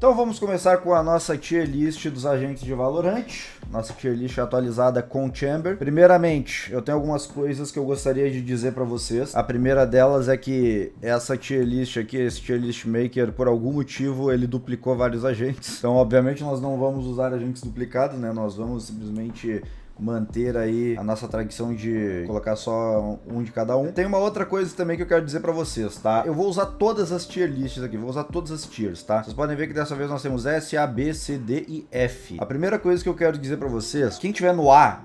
Então vamos começar com a nossa tier list dos agentes de Valorant, nossa tier list atualizada com Chamber. Primeiramente, eu tenho algumas coisas que eu gostaria de dizer para vocês. A primeira delas é que essa tier list aqui, esse tier list maker, por algum motivo, ele duplicou vários agentes. Então, obviamente, nós não vamos usar agentes duplicados, né? Nós vamos simplesmente manter aí a nossa tradição de colocar só um de cada um. Tem uma outra coisa também que eu quero dizer para vocês, tá? Eu vou usar todas as tier lists aqui, vou usar todas as tiers, tá? Vocês podem ver que dessa vez nós temos S, A, B, C, D e F. A primeira coisa que eu quero dizer para vocês, quem tiver no A,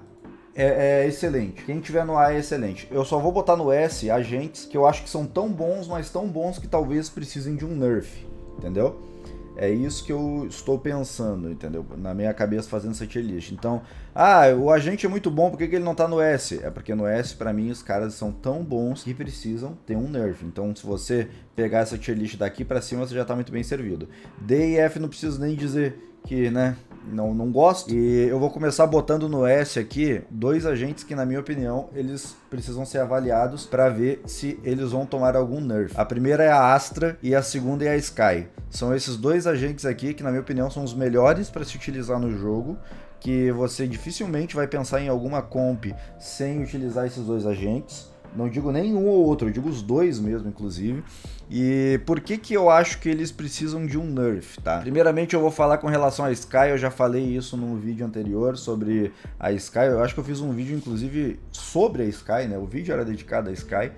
é, é, excelente. Quem tiver no A é excelente. Eu só vou botar no S agentes que eu acho que são tão bons, mas tão bons que talvez precisem de um nerf, entendeu? É isso que eu estou pensando, entendeu? Na minha cabeça fazendo essa tier list. Então, ah, o agente é muito bom, por que, que ele não está no S? É porque no S, para mim, os caras são tão bons que precisam ter um nerf. Então, se você pegar essa tier list daqui para cima, você já está muito bem servido. D e F não preciso nem dizer que, né, não, não gosto. E eu vou começar botando no S aqui dois agentes que, na minha opinião, eles precisam ser avaliados para ver se eles vão tomar algum nerf. A primeira é a Astra e a segunda é a Sky. São esses dois agentes aqui que, na minha opinião, são os melhores para se utilizar no jogo que você dificilmente vai pensar em alguma comp sem utilizar esses dois agentes. Não digo nenhum ou outro, eu digo os dois mesmo, inclusive. E por que que eu acho que eles precisam de um nerf, tá? Primeiramente eu vou falar com relação a Sky, eu já falei isso num vídeo anterior sobre a Sky. Eu acho que eu fiz um vídeo inclusive sobre a Sky, né? O vídeo era dedicado à Sky.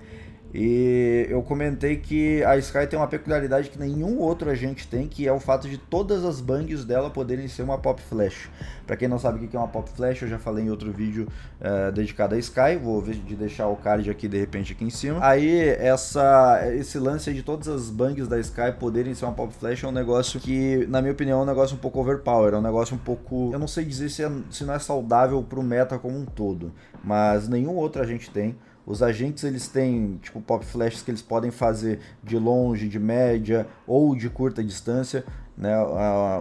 E eu comentei que a Sky tem uma peculiaridade que nenhum outro agente tem, que é o fato de todas as bangs dela poderem ser uma pop flash. Para quem não sabe o que é uma pop flash, eu já falei em outro vídeo uh, dedicado à Sky, vou ver de deixar o card aqui de repente aqui em cima. Aí essa esse lance de todas as bangs da Sky poderem ser uma pop flash é um negócio que, na minha opinião, é um negócio um pouco overpower, é um negócio um pouco, eu não sei dizer se, é, se não é saudável pro meta como um todo, mas nenhum outro agente tem. Os agentes eles têm tipo pop flashes que eles podem fazer de longe, de média ou de curta distância. Né?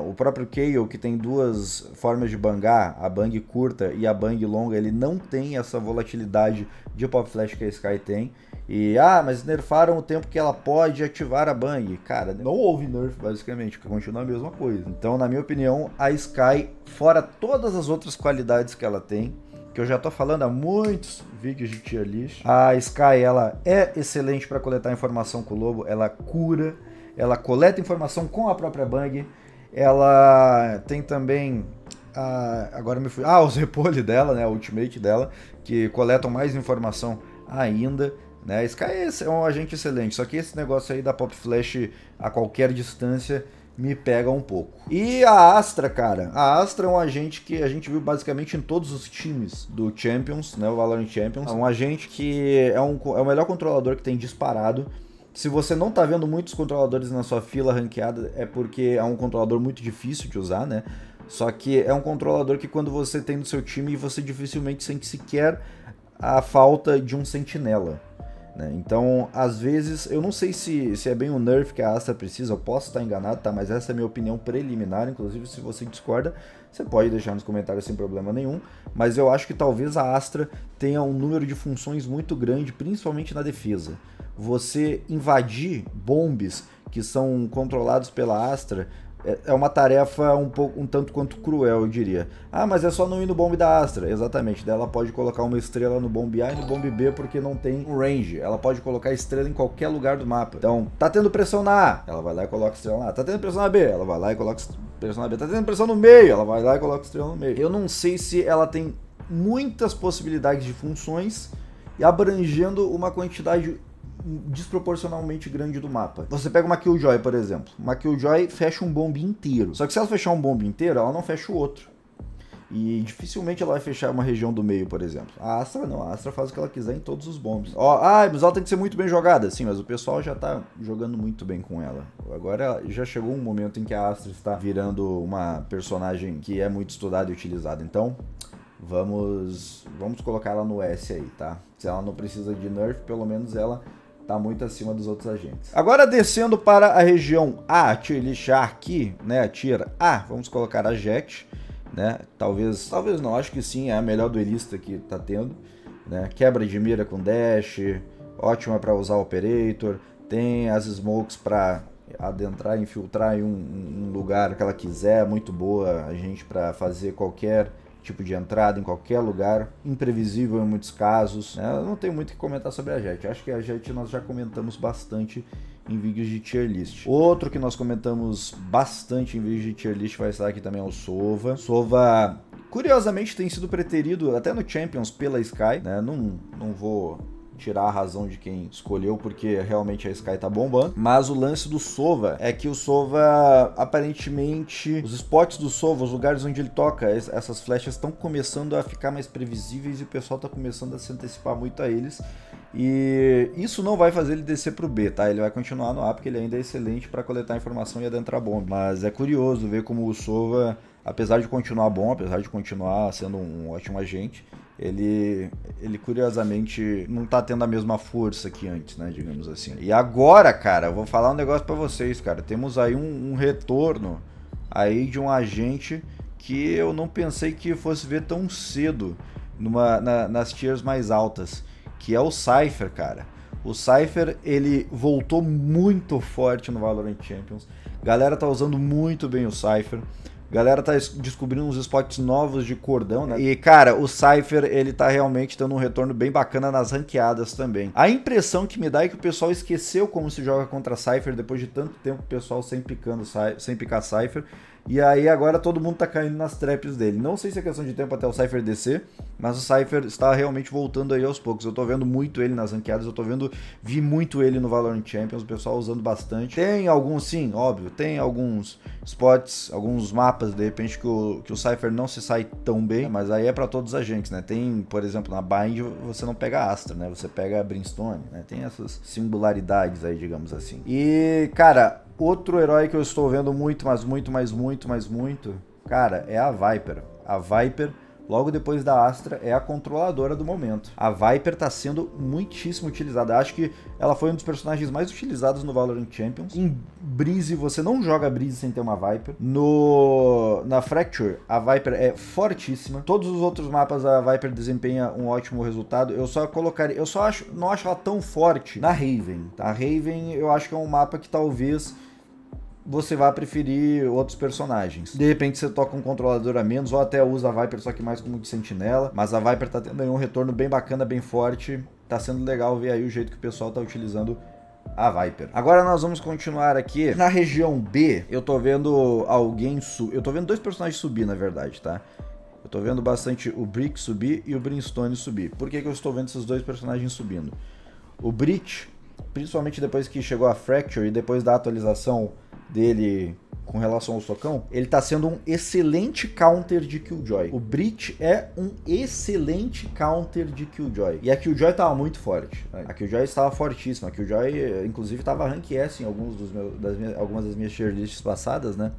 O próprio Kayle, que tem duas formas de bangar, a bang curta e a bang longa, ele não tem essa volatilidade de pop flash que a Sky tem. E ah, mas nerfaram o tempo que ela pode ativar a bang. Cara, não houve nerf basicamente, continua a mesma coisa. Então, na minha opinião, a Sky, fora todas as outras qualidades que ela tem, que eu já tô falando há muitos vídeos de tier list. A Sky, ela é excelente para coletar informação com o lobo, ela cura, ela coleta informação com a própria Bang, ela tem também a, agora me fui, ah, os repolhos dela, né, a ultimate dela, que coletam mais informação ainda. Né? Sky é, é um agente excelente, só que esse negócio aí da Pop Flash a qualquer distância me pega um pouco. E a Astra, cara, a Astra é um agente que a gente viu basicamente em todos os times do Champions, né, o Valorant Champions. É um agente que é, um, é o melhor controlador que tem disparado. Se você não tá vendo muitos controladores na sua fila ranqueada, é porque é um controlador muito difícil de usar, né? Só que é um controlador que quando você tem no seu time, você dificilmente sente sequer a falta de um sentinela. Né? Então, às vezes, eu não sei se, se é bem o nerf que a Astra precisa, eu posso estar enganado, tá? Mas essa é a minha opinião preliminar, inclusive se você discorda, você pode deixar nos comentários sem problema nenhum. Mas eu acho que talvez a Astra tenha um número de funções muito grande, principalmente na defesa. Você invadir bombes que são controlados pela Astra é, é uma tarefa um pouco um tanto quanto cruel, eu diria. Ah, mas é só não ir no bombe da Astra. Exatamente. Daí ela pode colocar uma estrela no bombe A e no bombe B porque não tem um range. Ela pode colocar estrela em qualquer lugar do mapa. Então, tá tendo pressão na A, ela vai lá e coloca estrela na A. Tá tendo pressão na B, ela vai lá e coloca pressão na B. Tá tendo pressão no meio, ela vai lá e coloca estrela no meio. Eu não sei se ela tem muitas possibilidades de funções e abrangendo uma quantidade desproporcionalmente grande do mapa. Você pega uma Killjoy, por exemplo. Uma Killjoy fecha um bombe inteiro. Só que se ela fechar um bombe inteiro, ela não fecha o outro. E dificilmente ela vai fechar uma região do meio, por exemplo. A Astra não, a Astra faz o que ela quiser em todos os bombes. Ó, ah, mas ela tem que ser muito bem jogada. Sim, mas o pessoal já tá jogando muito bem com ela. Agora já chegou um momento em que a Astra está virando uma personagem que é muito estudada e utilizada. Então, vamos vamos colocar ela no S aí, tá? Se ela não precisa de nerf, pelo menos ela está muito acima dos outros agentes. Agora descendo para a região A, Lixar aqui, né, Tira A, vamos colocar a Jet, né, talvez, talvez não, acho que sim, é a melhor duelista que está tendo, né, quebra de mira com dash, ótima para usar o operator, tem as smokes para adentrar, infiltrar em um, um lugar que ela quiser, muito boa a gente para fazer qualquer tipo de entrada em qualquer lugar, imprevisível em muitos casos. Né? não tem muito o que comentar sobre a Jet. Acho que a Jet nós já comentamos bastante em vídeos de tier list. Outro que nós comentamos bastante em vídeos de tier list vai estar aqui também é o Sova. Sova, curiosamente, tem sido preterido até no Champions pela Sky, né? Não, não vou tirar a razão de quem escolheu, porque realmente a Sky tá bombando. Mas o lance do Sova é que o Sova, aparentemente, os spots do Sova, os lugares onde ele toca, essas flechas estão começando a ficar mais previsíveis e o pessoal tá começando a se antecipar muito a eles. E isso não vai fazer ele descer pro B, tá? Ele vai continuar no A porque ele ainda é excelente para coletar informação e adentrar bomba. Mas é curioso ver como o Sova, apesar de continuar bom, apesar de continuar sendo um ótimo agente, ele, ele curiosamente não tá tendo a mesma força que antes, né? Digamos assim. E agora, cara, eu vou falar um negócio para vocês, cara. Temos aí um, um, retorno aí de um agente que eu não pensei que fosse ver tão cedo numa, na, nas tiers mais altas, que é o Cypher, cara. O Cypher, ele voltou muito forte no Valorant Champions. Galera tá usando muito bem o Cypher. Galera tá descobrindo uns spots novos de cordão, né? E cara, o Cypher, ele tá realmente dando um retorno bem bacana nas ranqueadas também. A impressão que me dá é que o pessoal esqueceu como se joga contra Cypher depois de tanto tempo o pessoal sem picando, sem picar Cypher. E aí agora todo mundo tá caindo nas traps dele. Não sei se é questão de tempo até o Cypher descer, mas o Cypher está realmente voltando aí aos poucos. Eu tô vendo muito ele nas ranqueadas, eu tô vendo, vi muito ele no Valorant Champions, o pessoal usando bastante. Tem alguns, sim, óbvio, tem alguns spots, alguns mapas, de repente, que o, que o Cypher não se sai tão bem, mas aí é para todos os agentes, né? Tem, por exemplo, na Bind você não pega Astra, né? Você pega Brimstone, né? Tem essas singularidades aí, digamos assim. E, cara, Outro herói que eu estou vendo muito, mas muito, mas muito, mas muito, cara, é a Viper. A Viper logo depois da Astra, é a controladora do momento. A Viper está sendo muitíssimo utilizada. Acho que ela foi um dos personagens mais utilizados no Valorant Champions. Em Breeze, você não joga Breeze sem ter uma Viper. No Na Fracture, a Viper é fortíssima. Todos os outros mapas a Viper desempenha um ótimo resultado. Eu só colocaria... Eu só acho, não acho ela tão forte na Raven. Tá? A Raven, eu acho que é um mapa que talvez você vai preferir outros personagens. De repente você toca um controlador a menos, ou até usa a Viper, só que mais como de sentinela. Mas a Viper tá tendo aí um retorno bem bacana, bem forte. Tá sendo legal ver aí o jeito que o pessoal tá utilizando a Viper. Agora nós vamos continuar aqui na região B. Eu tô vendo alguém subir. Eu tô vendo dois personagens subir, na verdade, tá? Eu tô vendo bastante o Brick subir e o Brimstone subir. Por que, que eu estou vendo esses dois personagens subindo? O Brick principalmente depois que chegou a Fracture e depois da atualização dele com relação ao socão, ele tá sendo um excelente counter de Killjoy. O Brit é um excelente counter de Killjoy. E a Killjoy tava muito forte. A Killjoy estava fortíssima. A Killjoy, inclusive, tava rank S em alguns dos meus, das minhas, algumas das minhas tier lists passadas, né?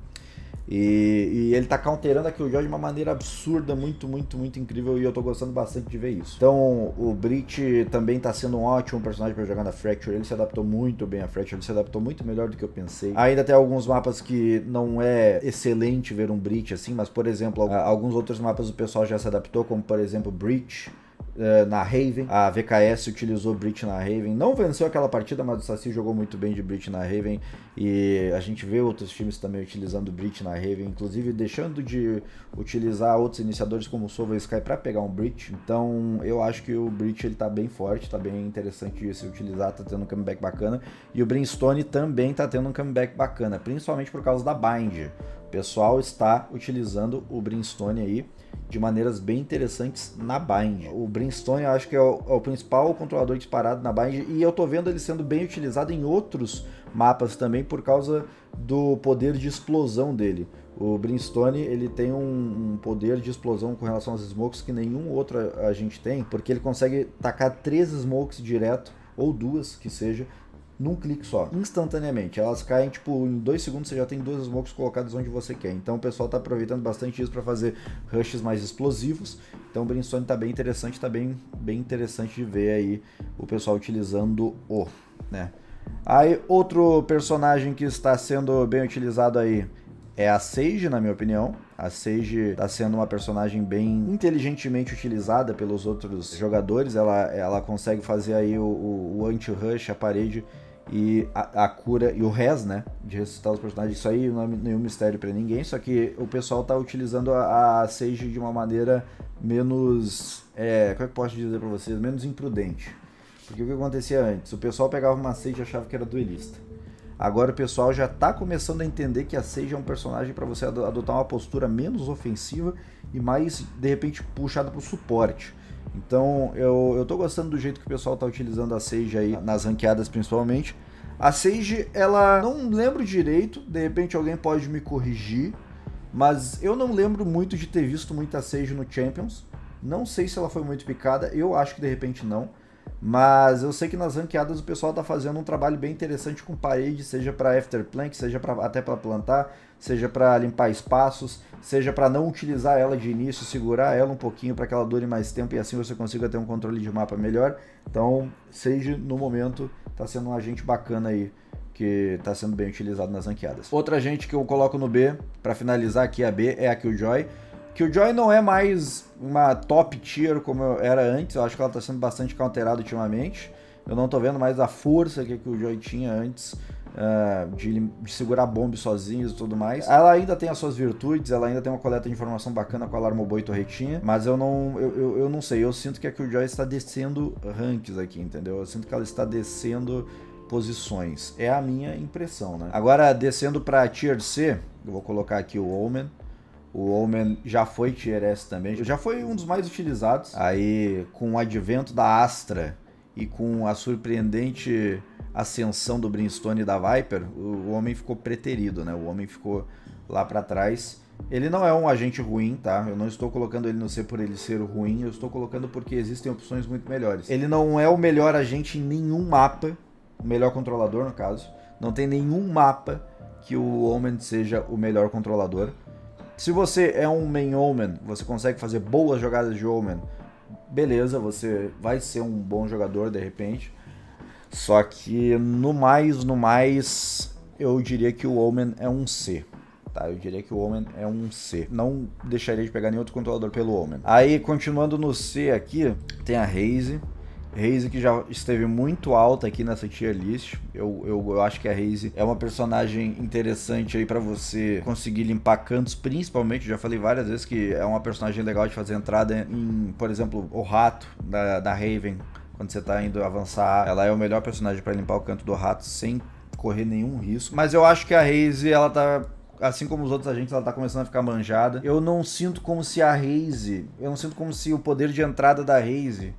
E, e, ele tá counterando aqui o já de uma maneira absurda, muito, muito, muito incrível. E eu tô gostando bastante de ver isso. Então, o Brit também tá sendo um ótimo personagem para jogar na Fracture. Ele se adaptou muito bem à Fracture, ele se adaptou muito melhor do que eu pensei. Ainda tem alguns mapas que não é excelente ver um Brit assim, mas, por exemplo, alguns outros mapas o pessoal já se adaptou, como por exemplo Breach. Eh, na Raven. A VKS utilizou Brit na Raven. Não venceu aquela partida, mas o Saci jogou muito bem de Brit na Raven. E a gente vê outros times também utilizando Brit na Raven, inclusive deixando de utilizar outros iniciadores como o Sova e Sky para pegar um Brit. Então eu acho que o Brit ele tá bem forte, tá bem interessante de se utilizar, tá tendo um comeback bacana. E o Brimstone também tá tendo um comeback bacana, principalmente por causa da Bind. O pessoal está utilizando o Brimstone aí de maneiras bem interessantes na Bind. O Brimstone eu acho que é o, é o, principal controlador disparado na Bind e eu tô vendo ele sendo bem utilizado em outros mapas também por causa do poder de explosão dele. O Brimstone ele tem um, um poder de explosão com relação aos smokes que nenhum outro agente tem, porque ele consegue tacar três smokes direto ou duas que seja num clique só, instantaneamente. Elas caem, tipo, em dois segundos você já tem dois smokes colocados onde você quer. Então o pessoal tá aproveitando bastante isso para fazer rushes mais explosivos. Então o Brimstone tá bem interessante, tá bem, bem interessante de ver aí o pessoal utilizando o, né? Aí outro personagem que está sendo bem utilizado aí é a Sage, na minha opinião. A Sage está sendo uma personagem bem inteligentemente utilizada pelos outros jogadores. Ela, ela consegue fazer aí o, o, o anti-rush, a parede e a, a, cura e o res, né? De ressuscitar os personagens. Isso aí não é nenhum mistério para ninguém, só que o pessoal tá utilizando a, a Sage de uma maneira menos. É, como é que eu posso dizer para vocês? Menos imprudente. Porque o que acontecia antes? O pessoal pegava uma Sage e achava que era duelista. Agora o pessoal já tá começando a entender que a Sage é um personagem para você adotar uma postura menos ofensiva e mais, de repente, puxada pro suporte. Então eu, eu tô gostando do jeito que o pessoal tá utilizando a Sage aí nas ranqueadas principalmente. A Sage, ela não lembro direito, de repente alguém pode me corrigir, mas eu não lembro muito de ter visto muita Sage no Champions. Não sei se ela foi muito picada, eu acho que de repente não. Mas eu sei que nas ranqueadas o pessoal está fazendo um trabalho bem interessante com parede, seja para after plank, seja pra, até para plantar, seja para limpar espaços, seja para não utilizar ela de início, segurar ela um pouquinho para que ela dure mais tempo e assim você consiga ter um controle de mapa melhor. Então, seja no momento, está sendo um agente bacana aí que está sendo bem utilizado nas ranqueadas. Outra gente que eu coloco no B, para finalizar aqui a B, é a Killjoy. Joy Killjoy não é mais uma top tier como era antes, eu acho que ela tá sendo bastante counterada ultimamente. Eu não tô vendo mais a força que a Killjoy tinha antes uh, de, de, segurar bombe sozinhos e tudo mais. Ela ainda tem as suas virtudes, ela ainda tem uma coleta de informação bacana com a boi e torretinha, mas eu não, eu, eu, eu, não sei, eu sinto que a Killjoy está descendo ranks aqui, entendeu? Eu sinto que ela está descendo posições. É a minha impressão, né? Agora, descendo pra tier C, eu vou colocar aqui o Omen. O Omen já foi tier S também, já foi um dos mais utilizados. Aí, com o advento da Astra e com a surpreendente ascensão do Brimstone e da Viper, o Homem ficou preterido, né? O Homem ficou lá para trás. Ele não é um agente ruim, tá? Eu não estou colocando ele no ser por ele ser ruim, eu estou colocando porque existem opções muito melhores. Ele não é o melhor agente em nenhum mapa, o melhor controlador no caso. Não tem nenhum mapa que o Omen seja o melhor controlador. Se você é um main omen, você consegue fazer boas jogadas de omen, beleza, você vai ser um bom jogador de repente. Só que no mais, no mais, eu diria que o Omen é um C. Tá, eu diria que o Omen é um C. Não deixaria de pegar nenhum outro controlador pelo Omen. Aí, continuando no C aqui, tem a Raze, Raze que já esteve muito alta aqui nessa tier list. Eu, eu, eu acho que a Raze é uma personagem interessante aí para você conseguir limpar cantos, principalmente. Eu já falei várias vezes que é uma personagem legal de fazer entrada em, por exemplo, o rato da, da Raven. Quando você tá indo avançar, ela é o melhor personagem para limpar o canto do rato sem correr nenhum risco. Mas eu acho que a Raze ela tá assim como os outros agentes, ela tá começando a ficar manjada. Eu não sinto como se a Raze, eu não sinto como se o poder de entrada da Raze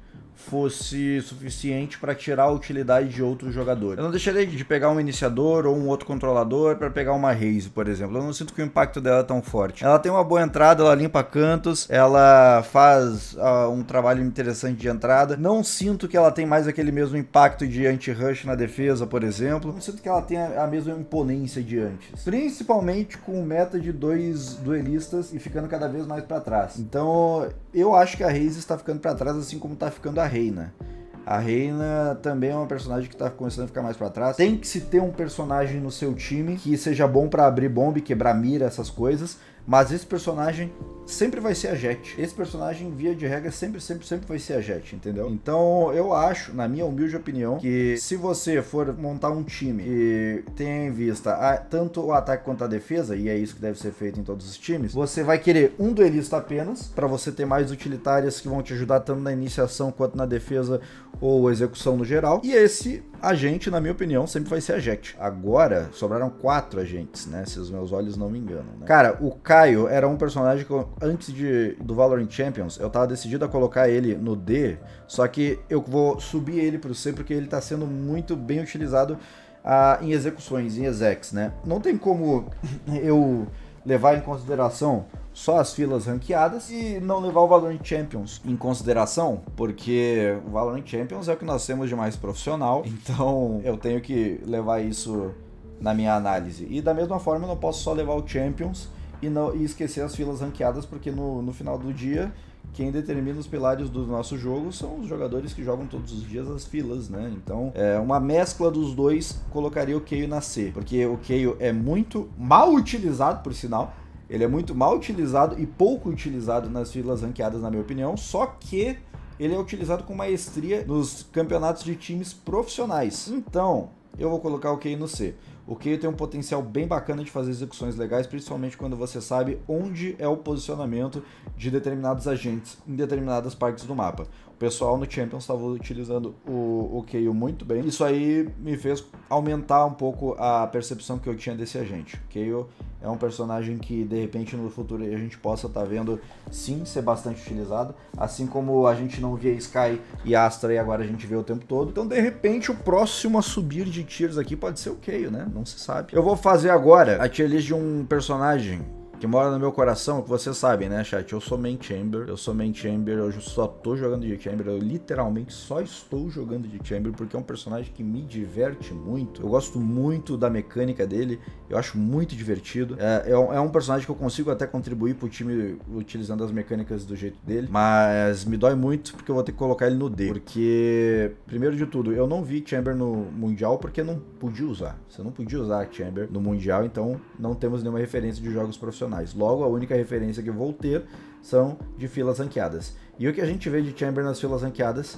fosse suficiente para tirar a utilidade de outro jogador. Eu não deixaria de pegar um iniciador ou um outro controlador para pegar uma Raze, por exemplo. Eu não sinto que o impacto dela é tão forte. Ela tem uma boa entrada, ela limpa cantos, ela faz uh, um trabalho interessante de entrada. Não sinto que ela tem mais aquele mesmo impacto de anti-rush na defesa, por exemplo. Não sinto que ela tenha a mesma imponência de antes. Principalmente com meta de dois duelistas e ficando cada vez mais para trás. Então, eu acho que a Raze está ficando para trás, assim como está ficando a Reina. A Reina também é uma personagem que tá começando a ficar mais para trás. Tem que se ter um personagem no seu time que seja bom para abrir bomba e quebrar mira, essas coisas. Mas esse personagem sempre vai ser a Jet. Esse personagem, via de regra, sempre, sempre, sempre vai ser a Jet, entendeu? Então, eu acho, na minha humilde opinião, que se você for montar um time e tenha em vista a, tanto o ataque quanto a defesa, e é isso que deve ser feito em todos os times, você vai querer um duelista apenas, para você ter mais utilitárias que vão te ajudar tanto na iniciação quanto na defesa ou execução no geral. E esse Agente, na minha opinião, sempre vai ser agente. Agora, sobraram quatro agentes, né? Se os meus olhos não me enganam. Né? Cara, o Caio era um personagem que, antes de, do Valorant Champions, eu tava decidido a colocar ele no D, só que eu vou subir ele pro C porque ele tá sendo muito bem utilizado ah, em execuções, em execs, né? Não tem como eu levar em consideração só as filas ranqueadas e não levar o Valorant Champions em consideração, porque o Valorant Champions é o que nós temos de mais profissional, então eu tenho que levar isso na minha análise. E da mesma forma, eu não posso só levar o Champions e, não, e esquecer as filas ranqueadas, porque no, no final do dia quem determina os pilares do nosso jogo são os jogadores que jogam todos os dias as filas, né? Então, é, uma mescla dos dois colocaria o Keio na C, porque o Keio é muito mal utilizado, por sinal. Ele é muito mal utilizado e pouco utilizado nas filas ranqueadas, na minha opinião. Só que ele é utilizado com maestria nos campeonatos de times profissionais. Então, eu vou colocar o Keio no C. O Keio tem um potencial bem bacana de fazer execuções legais, principalmente quando você sabe onde é o posicionamento de determinados agentes em determinadas partes do mapa. O pessoal no Champions estava utilizando o, o Keio muito bem. Isso aí me fez aumentar um pouco a percepção que eu tinha desse agente. O Keio é um personagem que de repente no futuro a gente possa estar tá vendo sim ser bastante utilizado, assim como a gente não via Sky e Astra e agora a gente vê o tempo todo. Então de repente o próximo a subir de tiers aqui pode ser o Keio, né? não se sabe. Eu vou fazer agora a tier list de um personagem que mora no meu coração, que vocês sabem, né, chat? Eu sou main chamber, eu sou main chamber, eu só tô jogando de chamber, eu literalmente só estou jogando de chamber porque é um personagem que me diverte muito. Eu gosto muito da mecânica dele, eu acho muito divertido. É, é, um, é um personagem que eu consigo até contribuir pro time utilizando as mecânicas do jeito dele, mas me dói muito porque eu vou ter que colocar ele no D, porque primeiro de tudo, eu não vi chamber no mundial porque não podia usar. Você não podia usar chamber no mundial, então não temos nenhuma referência de jogos profissionais Logo, a única referência que vou ter são de filas ranqueadas. E o que a gente vê de Chamber nas filas ranqueadas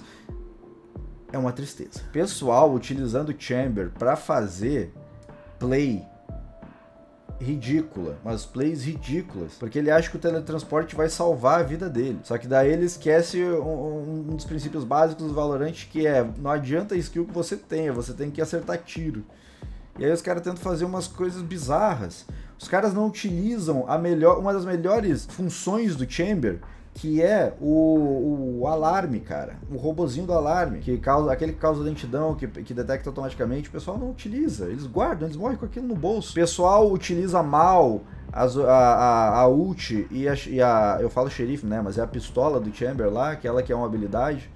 é uma tristeza. Pessoal utilizando Chamber para fazer play ridícula, mas plays ridículas, porque ele acha que o teletransporte vai salvar a vida dele. Só que daí ele esquece um, um, dos princípios básicos do Valorant, que é não adianta a skill que você tenha, você tem que acertar tiro. E aí os caras tentam fazer umas coisas bizarras. Os caras não utilizam a melhor, uma das melhores funções do Chamber, que é o, o, alarme, cara. O robozinho do alarme, que causa, aquele que causa lentidão, que, que detecta automaticamente, o pessoal não utiliza. Eles guardam, eles morrem com aquilo no bolso. O pessoal utiliza mal as, a, a, a ult e a, e a, Eu falo xerife, né? Mas é a pistola do Chamber lá, aquela que é uma habilidade.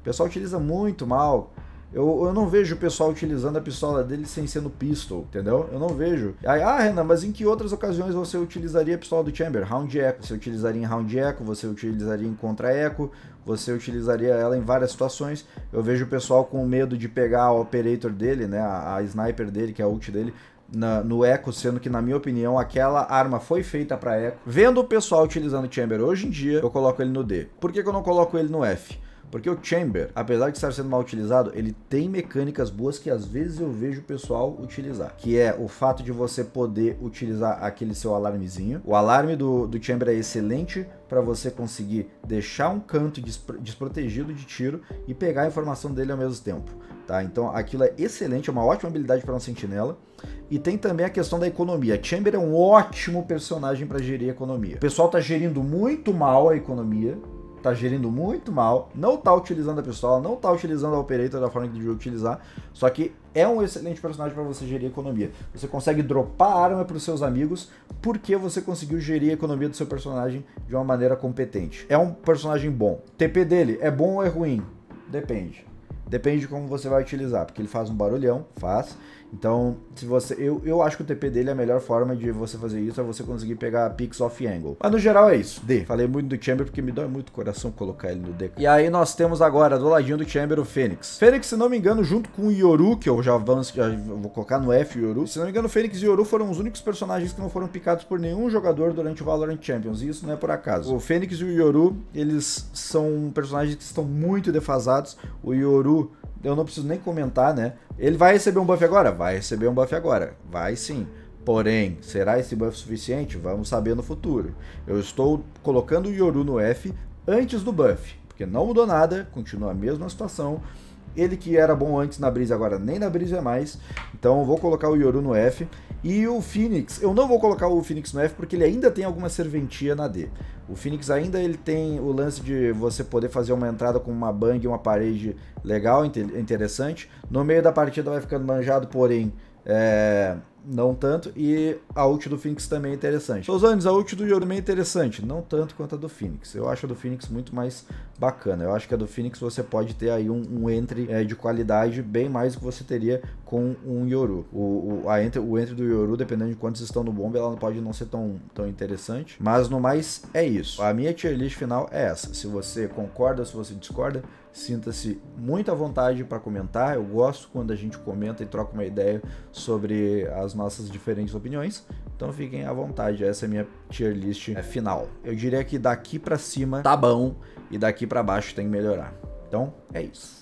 O pessoal utiliza muito mal. Eu, eu não vejo o pessoal utilizando a pistola dele sem ser no pistol, entendeu? Eu não vejo. Aí, ah, Renan, mas em que outras ocasiões você utilizaria a pistola do chamber? Round echo. Você utilizaria em round echo, você utilizaria em contra echo, você utilizaria ela em várias situações. Eu vejo o pessoal com medo de pegar a operator dele, né? A, a sniper dele, que é a ult dele, na, no Echo, sendo que, na minha opinião, aquela arma foi feita para Echo. Vendo o pessoal utilizando o Chamber hoje em dia, eu coloco ele no D. Por que, que eu não coloco ele no F? Porque o Chamber, apesar de estar sendo mal utilizado, ele tem mecânicas boas que às vezes eu vejo o pessoal utilizar. Que é o fato de você poder utilizar aquele seu alarmezinho. O alarme do, do Chamber é excelente para você conseguir deixar um canto desprotegido de tiro e pegar a informação dele ao mesmo tempo. Tá? Então aquilo é excelente, é uma ótima habilidade para um sentinela. E tem também a questão da economia. Chamber é um ótimo personagem para gerir a economia. O pessoal está gerindo muito mal a economia, tá gerindo muito mal, não tá utilizando a pistola, não tá utilizando a operator da forma que devia utilizar, só que é um excelente personagem para você gerir a economia. Você consegue dropar arma para os seus amigos porque você conseguiu gerir a economia do seu personagem de uma maneira competente. É um personagem bom. TP dele é bom ou é ruim? Depende. Depende de como você vai utilizar, porque ele faz um barulhão, faz, então, se você. Eu, eu acho que o TP dele é a melhor forma de você fazer isso, é você conseguir pegar picks off angle. Mas no geral é isso. D. Falei muito do Chamber porque me dói muito o coração colocar ele no D. E aí nós temos agora, do ladinho do Chamber, o Fênix. Fênix, se não me engano, junto com o Yoru, que eu já, avanço, já vou colocar no F o Yoru. Se não me engano, o Fênix e o Yoru foram os únicos personagens que não foram picados por nenhum jogador durante o Valorant Champions. E isso não é por acaso. O Fênix e o Yoru, eles são personagens que estão muito defasados. O Yoru eu não preciso nem comentar, né? Ele vai receber um buff agora? Vai receber um buff agora. Vai sim. Porém, será esse buff suficiente? Vamos saber no futuro. Eu estou colocando o Yoru no F antes do buff, porque não mudou nada, continua a mesma situação. Ele que era bom antes na brisa, agora nem na brisa é mais. Então vou colocar o Yoru no F. E o Phoenix, eu não vou colocar o Phoenix no F porque ele ainda tem alguma serventia na D. O Phoenix ainda ele tem o lance de você poder fazer uma entrada com uma bang, uma parede legal, interessante. No meio da partida vai ficando manjado, porém, é, não tanto. E a ult do Phoenix também é interessante. Tosanes, a ult do Yoru é interessante, não tanto quanto a do Phoenix. Eu acho a do Phoenix muito mais bacana. Eu acho que a do Phoenix você pode ter aí um, um entre é, de qualidade bem mais do que você teria com um Yoru. O, o, a entre, o entre do Yoru, dependendo de quantos estão no bomba, ela pode não ser tão, tão interessante. Mas no mais, é isso. A minha tier list final é essa. Se você concorda, se você discorda, Sinta-se muito à vontade para comentar. Eu gosto quando a gente comenta e troca uma ideia sobre as nossas diferentes opiniões. Então fiquem à vontade. Essa é a minha tier list é, final. Eu diria que daqui para cima tá bom e daqui para baixo tem que melhorar. Então é isso.